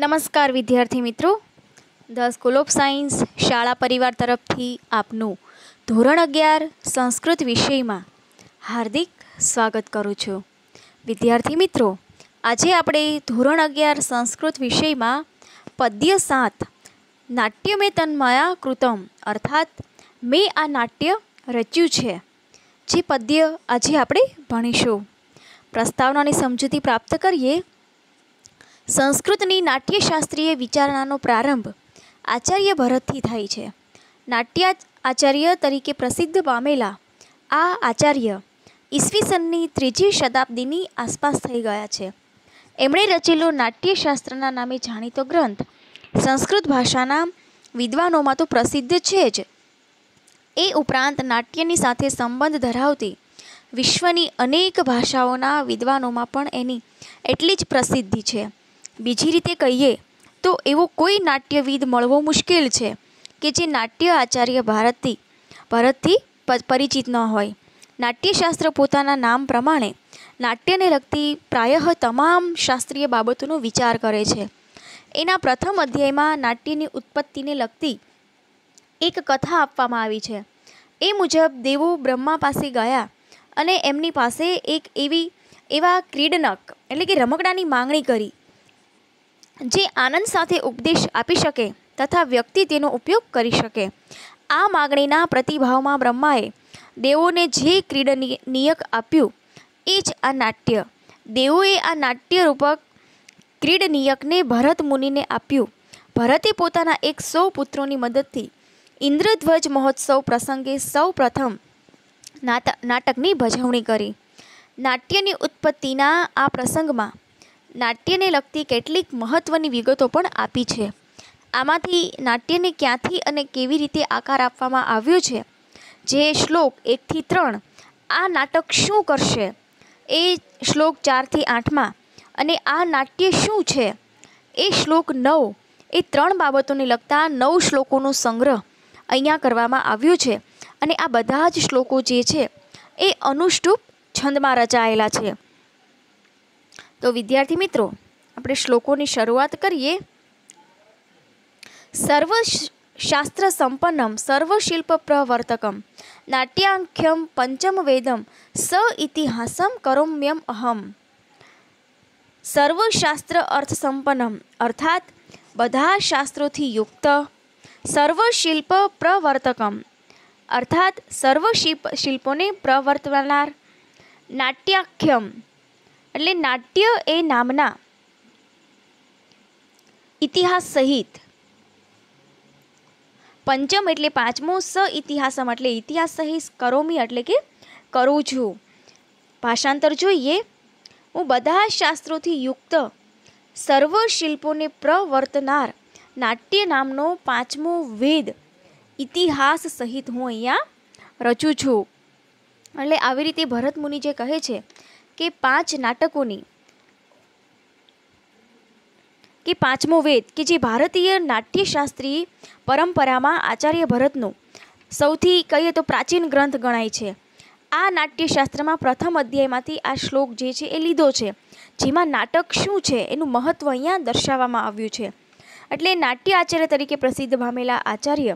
નમસ્કાર વિદ્યાર્થી મિત્રો ધ સ્કૂલ ઓફ સાયન્સ શાળા પરિવાર તરફથી આપનું ધોરણ અગિયાર સંસ્કૃત વિષયમાં હાર્દિક સ્વાગત કરું છું વિદ્યાર્થી મિત્રો આજે આપણે ધોરણ અગિયાર સંસ્કૃત વિષયમાં પદ્ય સાત નાટ્ય મેં તન્માયા કૃતમ અર્થાત મેં આ નાટ્ય રચ્યું છે જે પદ્ય આજે આપણે ભણીશું પ્રસ્તાવનાની સમજૂતી પ્રાપ્ત કરીએ સંસ્કૃતની નાટ્યશાસ્ત્રીય વિચારણાનો પ્રારંભ આચાર્ય ભરતથી થાય છે નાટ્ય આચાર્ય તરીકે પ્રસિદ્ધ પામેલા આ આચાર્ય ઈસવીસનની ત્રીજી શતાબ્દીની આસપાસ થઈ ગયા છે એમણે રચેલો નાટ્યશાસ્ત્રના નામે જાણીતો ગ્રંથ સંસ્કૃત ભાષાના વિદ્વાનોમાં તો પ્રસિદ્ધ છે જ એ ઉપરાંત નાટ્યની સાથે સંબંધ ધરાવતી વિશ્વની અનેક ભાષાઓના વિદ્વાનોમાં પણ એની એટલી જ પ્રસિદ્ધિ છે બીજી રીતે કહીએ તો એવો કોઈ નાટ્યવિદ મળવો મુશ્કેલ છે કે જે નાટ્ય આચાર્ય ભારતથી ભારતથી પરિચિત ન હોય નાટ્યશાસ્ત્ર પોતાના નામ પ્રમાણે નાટ્યને લગતી પ્રાયઃ તમામ શાસ્ત્રીય બાબતોનો વિચાર કરે છે એના પ્રથમ અધ્યાયમાં નાટ્યની ઉત્પત્તિને લગતી એક કથા આપવામાં આવી છે એ મુજબ દેવો બ્રહ્મા પાસે ગયા અને એમની પાસે એક એવી એવા ક્રીડનક એટલે કે રમકડાની માંગણી કરી જે આનંદ સાથે ઉપદેશ આપી શકે તથા વ્યક્તિ તેનો ઉપયોગ કરી શકે આ માગણીના પ્રતિભાવમાં બ્રહ્માએ દેવોને જે ક્રીડનીયક આપ્યું એ જ આ નાટ્ય દેવોએ આ નાટ્યરૂપક ક્રીડનીયકને ભરત મુનિને આપ્યું ભરતે પોતાના એક સૌ પુત્રોની મદદથી ઇન્દ્રધ્વજ મહોત્સવ પ્રસંગે સૌ પ્રથમ નાટકની ભજવણી કરી નાટ્યની ઉત્પત્તિના આ પ્રસંગમાં નાટ્યને લગતી કેટલીક મહત્ત્વની વિગતો પણ આપી છે આમાંથી નાટ્યને ક્યાંથી અને કેવી રીતે આકાર આપવામાં આવ્યો છે જે શ્લોક એકથી ત્રણ આ નાટક શું કરશે એ શ્લોક ચારથી આઠમાં અને આ નાટ્ય શું છે એ શ્લોક નવ એ ત્રણ બાબતોને લગતા નવ શ્લોકોનો સંગ્રહ અહીંયા કરવામાં આવ્યો છે અને આ બધા જ શ્લોકો જે છે એ અનુષ્ટુપ છંદમાં રચાયેલા છે તો વિદ્યાર્થી મિત્રો આપણે શ્લોકોની શરૂઆત કરીએ સર્વ શાસ્ત્ર સંપન્નમ સર્વશિલ્પ પ્રવર્તકમ નાટ્યાંખ્યમ પંચમ વેદમ સ ઇતિહાસમ કરોમ્યમ અહમ સર્વશાસ્ત્ર અર્થ સંપન્નમ અર્થાત બધા શાસ્ત્રોથી યુક્ત સર્વશિલ્પ પ્રવર્તકમ અર્થાત સર્વ શિલ્પ શિલ્પોને પ્રવર્તનાર નાટ્યાખ્યમ એટલે નાટ્ય એ નામના ઇતિહાસ સહિત પંચમ એટલે પાંચમો સ ઇતિહાસમ એટલે ઇતિહાસ સહિત કરોમી એટલે કે કરું છું ભાષાંતર જોઈએ હું બધા શાસ્ત્રોથી યુક્ત સર્વ શિલ્પોને પ્રવર્તનાર નાટ્ય નામનો પાંચમો વેદ ઇતિહાસ સહિત હું અહીંયા રચું છું એટલે આવી રીતે ભરત મુનિ જે કહે છે કે પાંચ નાટકોની કે પાંચમો વેદ કે જે ભારતીય નાટ્યશાસ્ત્રી પરંપરામાં આચાર્ય ભરતનો સૌથી કહીએ તો પ્રાચીન ગ્રંથ ગણાય છે આ નાટ્યશાસ્ત્રમાં પ્રથમ અધ્યાયમાંથી આ શ્લોક જે છે એ લીધો છે જેમાં નાટક શું છે એનું મહત્ત્વ અહીંયા દર્શાવવામાં આવ્યું છે એટલે નાટ્ય આચાર્ય તરીકે પ્રસિદ્ધ પામેલા આચાર્ય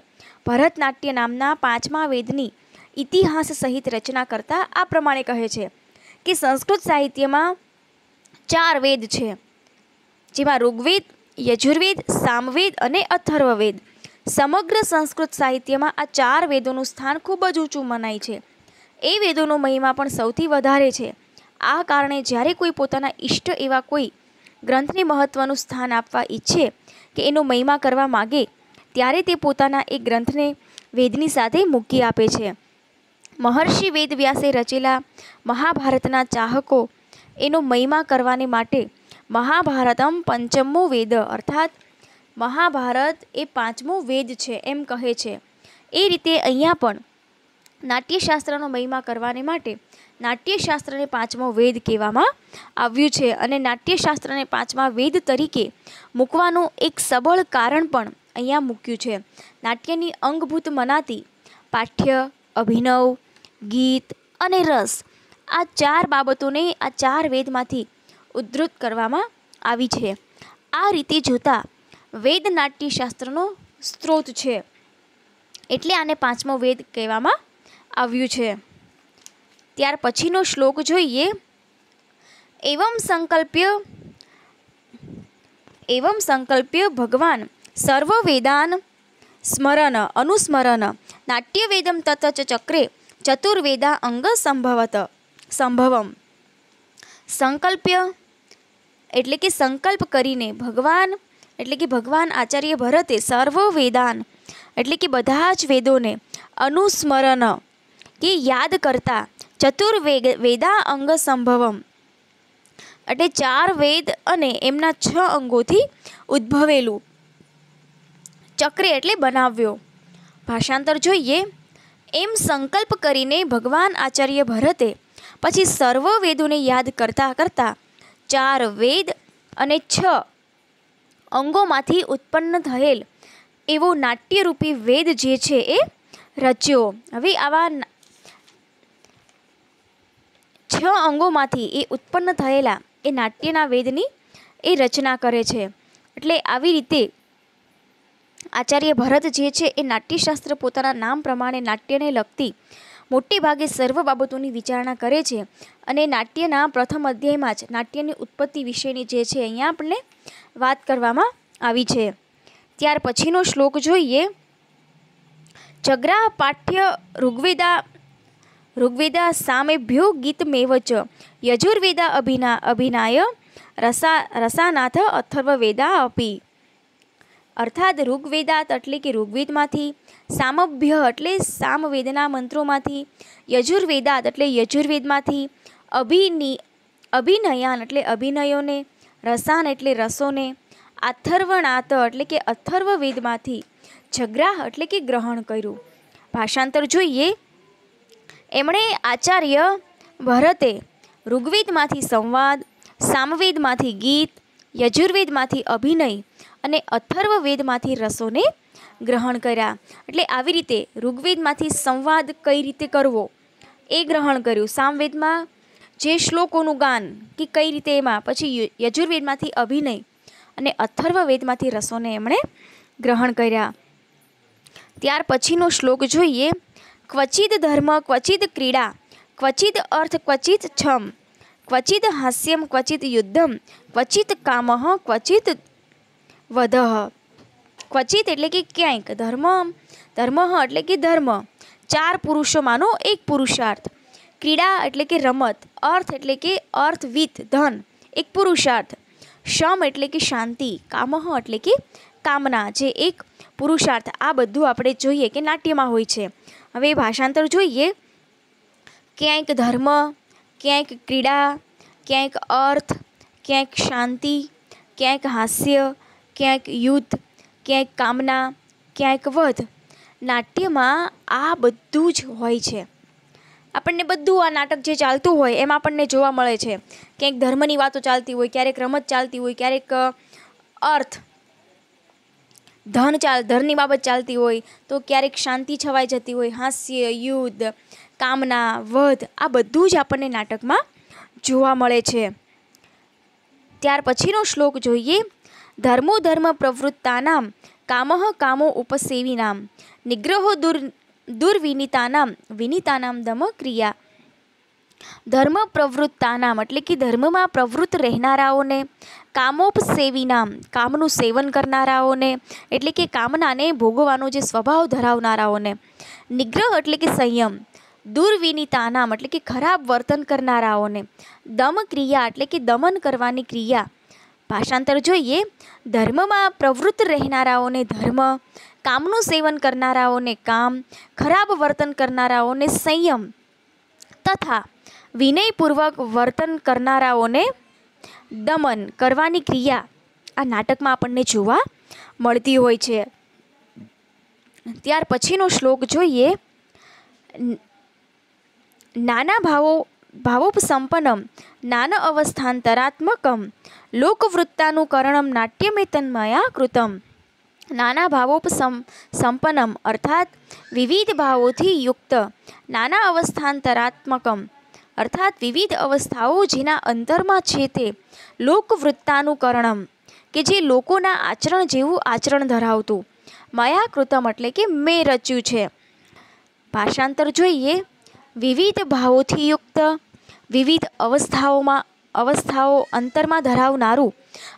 ભરતનાટ્ય નામના પાંચમા વેદની ઇતિહાસ સહિત રચના કરતા આ પ્રમાણે કહે છે કે સંસ્કૃત સાહિત્યમાં ચાર વેદ છે જેમાં ઋગ્વેદ યજુર્વેદ સામવેદ અને અથર્વવેદ સમગ્ર સંસ્કૃત સાહિત્યમાં આ ચાર વેદોનું સ્થાન ખૂબ જ ઊંચું મનાય છે એ વેદોનો મહિમા પણ સૌથી વધારે છે આ કારણે જ્યારે કોઈ પોતાના ઈષ્ટ એવા કોઈ ગ્રંથને મહત્ત્વનું સ્થાન આપવા ઈચ્છે કે એનો મહિમા કરવા માગે ત્યારે તે પોતાના એ ગ્રંથને વેદની સાથે મૂકી આપે છે મહર્ષિ વેદવ્યાસે રચેલા મહાભારતના ચાહકો એનો મહિમા કરવાને માટે મહાભારતમ પંચમો વેદ અર્થાત મહાભારત એ પાંચમો વેદ છે એમ કહે છે એ રીતે અહીંયા પણ નાટ્યશાસ્ત્રનો મહિમા કરવાને માટે નાટ્યશાસ્ત્રને પાંચમો વેદ કહેવામાં આવ્યું છે અને નાટ્યશાસ્ત્રને પાંચમા વેદ તરીકે મૂકવાનું એક સબળ કારણ પણ અહીંયા મૂક્યું છે નાટ્યની અંગભૂત મનાતી પાઠ્ય અભિનવ ગીત અને રસ આ ચાર બાબતોને આ ચાર વેદમાંથી ઉદ્ધૃત કરવામાં આવી છે આ રીતે જોતાં વેદ નાટ્યશાસ્ત્રનો સ્ત્રોત છે એટલે આને પાંચમો વેદ કહેવામાં આવ્યું છે ત્યાર પછીનો શ્લોક જોઈએ એવમ સંકલ્પ્ય એવમ સંકલ્પ્ય ભગવાન સર્વ વેદાન સ્મરણ અનુસ્મરણ નાટ્યવેદમ તત ચક્રે ચતુર્વેદા અંગ સંભવત સંભવમ સંકલ્પ્ય એટલે કે સંકલ્પ કરીને ભગવાન એટલે કે ભગવાન આચાર્ય ભરતે સર્વ વેદાન એટલે કે બધા જ વેદોને અનુસ્મરણ કે યાદ કરતા ચતુર્વેદ વેદા અંગ સંભવમ એટલે ચાર વેદ અને એમના છ અંગોથી ઉદ્ભવેલું ચક્રે એટલે બનાવ્યો ભાષાંતર જોઈએ એમ સંકલ્પ કરીને ભગવાન આચાર્ય ભરતે પછી સર્વ વેદોને યાદ કરતાં કરતાં ચાર વેદ અને છ અંગોમાંથી ઉત્પન્ન થયેલ એવો નાટ્યરૂપી વેદ જે છે એ રચ્યો હવે આવા છ અંગોમાંથી એ ઉત્પન્ન થયેલા એ નાટ્યના વેદની એ રચના કરે છે એટલે આવી રીતે આચાર્ય ભરત જે છે એ નાટ્યશાસ્ત્ર પોતાના નામ પ્રમાણે નાટ્યને લગતી મોટે ભાગે સર્વ બાબતોની વિચારણા કરે છે અને નાટ્યના પ્રથમ અધ્યાયમાં જ નાટ્યની ઉત્પત્તિ વિશેની જે છે અહીંયા આપણને વાત કરવામાં આવી છે ત્યાર પછીનો શ્લોક જોઈએ જગરા પાઠ્ય ઋગ્વેદા ઋગ્વેદા સામેભ્યો ગીતમેવચ યજુર્વેદા અભિના અભિનાય રસા રસાનાથ અથર્વવેદા અપી અર્થાત ઋગ્વેદાત એટલે કે ઋગ્વેદમાંથી સામભ્ય એટલે સામવેદના મંત્રોમાંથી યજુર્વેદાત એટલે યજુર્વેદમાંથી અભિની અભિનયાન એટલે અભિનયોને રસાન એટલે રસોને આથર્વણાત એટલે કે અથર્વવેદમાંથી જગ્રાહ એટલે કે ગ્રહણ કર્યું ભાષાંતર જોઈએ એમણે આચાર્ય ભરતે ઋગ્વેદમાંથી સંવાદ સામવેદમાંથી ગીત યજુર્વેદમાંથી અભિનય અને અથર્વવેદમાંથી રસોને ગ્રહણ કર્યા એટલે આવી રીતે ઋગ્વેદમાંથી સંવાદ કઈ રીતે કરવો એ ગ્રહણ કર્યું સામવેદમાં જે શ્લોકોનું ગાન કે કઈ રીતે એમાં પછી યજુર્વેદમાંથી અભિનય અને અથર્વવેદમાંથી રસોને એમણે ગ્રહણ કર્યા ત્યાર પછીનો શ્લોક જોઈએ ક્વચિત ધર્મ ક્વચિત ક્રીડા ક્વચિત અર્થ ક્વચિત છમ ક્વચિત હાસ્યમ ક્વચિત યુદ્ધમ ક્વચિત કામહ ક્વચિત વધ ક્વચિત એટલે કે ક્યાંક ધર્મ ધર્મ એટલે કે ધર્મ ચાર પુરુષોમાંનો એક પુરુષાર્થ ક્રીડા એટલે કે રમત અર્થ એટલે કે અર્થવિત ધન એક પુરુષાર્થ શમ એટલે કે શાંતિ કામહ એટલે કે કામના જે એક પુરુષાર્થ આ બધું આપણે જોઈએ કે નાટ્યમાં હોય છે હવે ભાષાંતર જોઈએ ક્યાંક ધર્મ ક્યાંક ક્રીડા ક્યાંક અર્થ ક્યાંક શાંતિ ક્યાંક હાસ્ય ક્યાંક યુદ્ધ ક્યાંક કામના ક્યાંક વધ નાટ્યમાં આ બધું જ હોય છે આપણને બધું આ નાટક જે ચાલતું હોય એમાં આપણને જોવા મળે છે ક્યાંક ધર્મની વાતો ચાલતી હોય ક્યારેક રમત ચાલતી હોય ક્યારેક અર્થ ધન ચાલ ધનની બાબત ચાલતી હોય તો ક્યારેક શાંતિ છવાઈ જતી હોય હાસ્ય યુદ્ધ કામના વધ આ બધું જ આપણને નાટકમાં જોવા મળે છે ત્યાર પછીનો શ્લોક જોઈએ ધર્મો ધર્મ પ્રવૃત્તાના કામઃ કામો ઉપસેવિનામ નિગ્રહો દુર દુર્વિનીતાનામ વિનીતાનામ દમ ક્રિયા ધર્મ પ્રવૃત્તાનામ એટલે કે ધર્મમાં પ્રવૃત્ત રહેનારાઓને કામોપસેવીનામ કામનું સેવન કરનારાઓને એટલે કે કામનાને ભોગવવાનો જે સ્વભાવ ધરાવનારાઓને નિગ્રહ એટલે કે સંયમ દુર્વિનીતાનામ એટલે કે ખરાબ વર્તન કરનારાઓને દમ ક્રિયા એટલે કે દમન કરવાની ક્રિયા ભાષાંતર જોઈએ ધર્મમાં પ્રવૃત્ત રહેનારાઓને ધર્મ કામનું સેવન કરનારાઓને કામ ખરાબ વર્તન કરનારાઓને સંયમ તથા વિનયપૂર્વક વર્તન કરનારાઓને દમન કરવાની ક્રિયા આ નાટકમાં આપણને જોવા મળતી હોય છે ત્યાર પછીનો શ્લોક જોઈએ નાના ભાવો ભાવોપસંપન્નમ નાન અવસ્થાંતરાત્મકમ લોકવૃત્તાનુકરણમ નાટ્યમેતન્મયા કૃતમ નાના ભાવોપસમ સંપન્નમ અર્થાત વિવિધ ભાવોથી યુક્ત નાના અવસ્થાંતરાત્મકમ અર્થાત વિવિધ અવસ્થાઓ જેના અંતરમાં છે તે લોકવૃત્તાનુકરણમ કે જે લોકોના આચરણ જેવું આચરણ ધરાવતું મયા કૃતમ એટલે કે મેં રચ્યું છે ભાષાંતર જોઈએ વિવિધ ભાવોથી યુક્ત વિવિધ અવસ્થાઓમાં અવસ્થાઓ અંતરમાં ધરાવનારું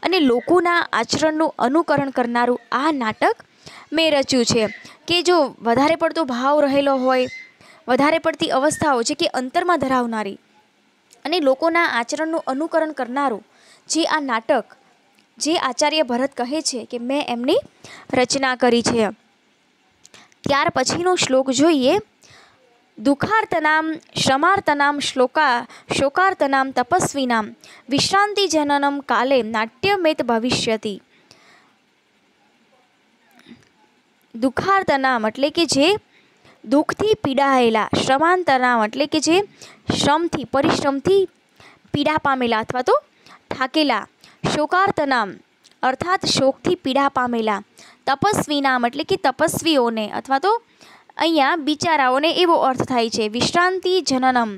અને લોકોના આચરણનું અનુકરણ કરનારું આ નાટક મેં રચ્યું છે કે જો વધારે પડતો ભાવ રહેલો હોય વધારે પડતી અવસ્થાઓ જે કે અંતરમાં ધરાવનારી અને લોકોના આચરણનું અનુકરણ કરનારું જે આ નાટક જે આચાર્ય ભરત કહે છે કે મેં એમની રચના કરી છે ત્યાર પછીનો શ્લોક જોઈએ દુઃખાર્તનામ શ્રમાર્તનામ શ્લોકા શોકાર્તનામ તપસ્વીનામ વિશ્રાંતિ કાલે નાટ્યમેત ભવિષ્યતિ દુઃખાર્તનામ એટલે કે જે દુઃખથી પીડાયેલા શ્રમાંતનામ એટલે કે જે શ્રમથી પરિશ્રમથી પીડા પામેલા અથવા તો થાકેલા શોકાર્તનામ અર્થાત શોકથી પીડા પામેલા તપસ્વી નામ એટલે કે તપસ્વીઓને અથવા તો અહીંયા બિચારાઓને એવો અર્થ થાય છે વિશ્રાંતિ જનનમ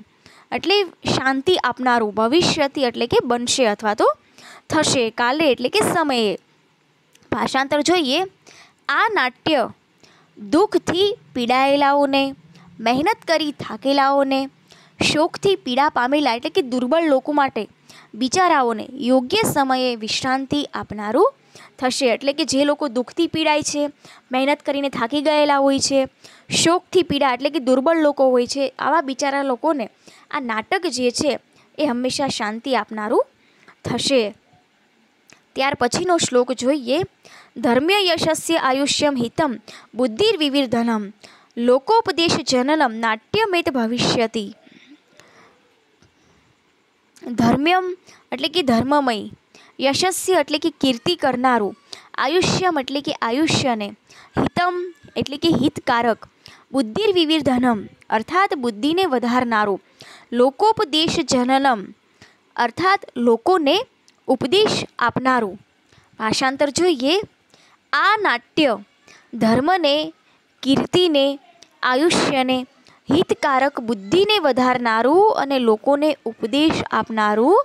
એટલે શાંતિ આપનારું ભવિષ્યથી એટલે કે બનશે અથવા તો થશે કાલે એટલે કે સમયે ભાષાંતર જોઈએ આ નાટ્ય દુઃખથી પીડાયેલાઓને મહેનત કરી થાકેલાઓને શોકથી પીડા પામેલા એટલે કે દુર્બળ લોકો માટે બિચારાઓને યોગ્ય સમયે વિશ્રાંતિ આપનારું થશે એટલે કે જે લોકો દુઃખથી પીડાય છે મહેનત કરીને થાકી ગયેલા હોય છે શોકથી પીડા એટલે કે દુર્બળ લોકો હોય છે આવા બિચારા લોકોને આ નાટક જે છે એ હંમેશા શાંતિ આપનારું થશે ત્યાર પછીનો શ્લોક જોઈએ ધર્મ્ય યશસ્ય આયુષ્યમ હિતમ બુદ્ધિર બુદ્ધિર્વિવિર્ધનમ લોકોપદેશ જનનમ નાટ્યમેત ભવિષ્યતિ ધર્મ્યમ એટલે કે ધર્મમય યશસ્ય એટલે કે કીર્તિ કરનારું આયુષ્યમ એટલે કે આયુષ્યને હિતમ એટલે કે હિતકારક બુદ્ધિર્વિવિર્ધનમ અર્થાત બુદ્ધિને વધારનારું લોકોપદેશ જનનમ અર્થાત લોકોને ઉપદેશ આપનારું ભાષાંતર જોઈએ આ નાટ્ય ધર્મને કીર્તિને આયુષ્યને હિતકારક બુદ્ધિને વધારનારું અને લોકોને ઉપદેશ આપનારું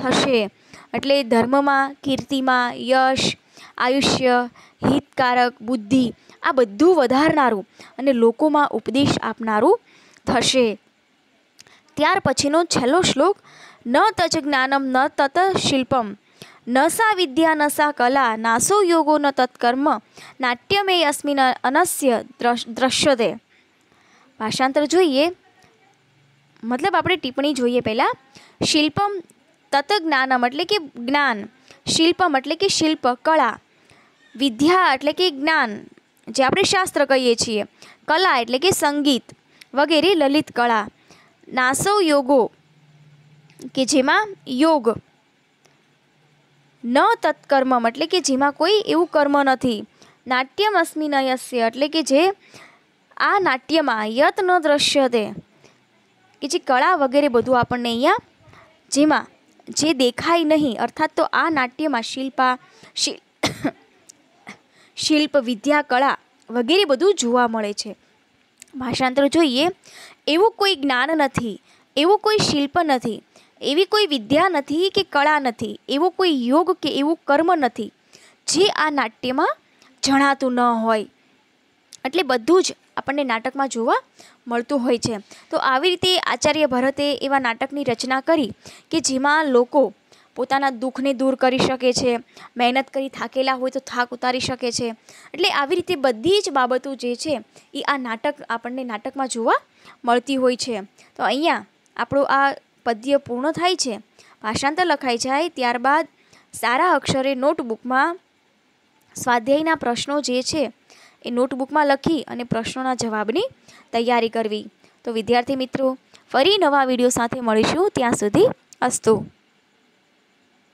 થશે એટલે ધર્મમાં કીર્તિમાં યશ આયુષ્ય હિતકારક બુદ્ધિ આ બધું વધારનારું અને લોકોમાં ઉપદેશ આપનારું થશે ત્યાર પછીનો છેલ્લો શ્લોક ન તજ જ્ઞાનમ ન તત શિલ્પમ નસા વિદ્યા નસા કલા નાસો યોગો ન તત્કર્મ નાટ્યમે અસ્મિન અનસ્ય દ્રશ્યતે ભાષાંતર જોઈએ મતલબ આપણે ટિપ્પણી જોઈએ પહેલાં શિલ્પમ તત્જ્ઞાનમ એટલે કે જ્ઞાન શિલ્પમ એટલે કે શિલ્પ કળા વિદ્યા એટલે કે જ્ઞાન જે આપણે શાસ્ત્ર કહીએ છીએ કલા એટલે કે સંગીત વગેરે લલિત કળા નાસવ યોગો કે જેમાં યોગ ન તત્કર્મમ એટલે કે જેમાં કોઈ એવું કર્મ નથી નાટ્યમ અસ્મિનયસ્ય એટલે કે જે આ નાટ્યમાં યત ન દ્રશ્ય તે કે જે કળા વગેરે બધું આપણને અહીંયા જેમાં જે દેખાય નહીં અર્થાત તો આ નાટ્યમાં શિલ્પા શિલ્પ વિદ્યા કળા વગેરે બધું જોવા મળે છે ભાષાંતર જોઈએ એવું કોઈ જ્ઞાન નથી એવું કોઈ શિલ્પ નથી એવી કોઈ વિદ્યા નથી કે કળા નથી એવો કોઈ યોગ કે એવું કર્મ નથી જે આ નાટ્યમાં જણાતું ન હોય એટલે બધું જ આપણને નાટકમાં જોવા મળતું હોય છે તો આવી રીતે આચાર્ય ભરતે એવા નાટકની રચના કરી કે જેમાં લોકો પોતાના દુઃખને દૂર કરી શકે છે મહેનત કરી થાકેલા હોય તો થાક ઉતારી શકે છે એટલે આવી રીતે બધી જ બાબતો જે છે એ આ નાટક આપણને નાટકમાં જોવા મળતી હોય છે તો અહીંયા આપણો આ પદ્ય પૂર્ણ થાય છે ભાષાંતર લખાઈ જાય ત્યારબાદ સારા અક્ષરે નોટબુકમાં સ્વાધ્યાયના પ્રશ્નો જે છે એ નોટબુકમાં લખી અને પ્રશ્નોના જવાબની તૈયારી કરવી તો વિદ્યાર્થી મિત્રો ફરી નવા વિડીયો સાથે મળીશું ત્યાં સુધી અસ્તુ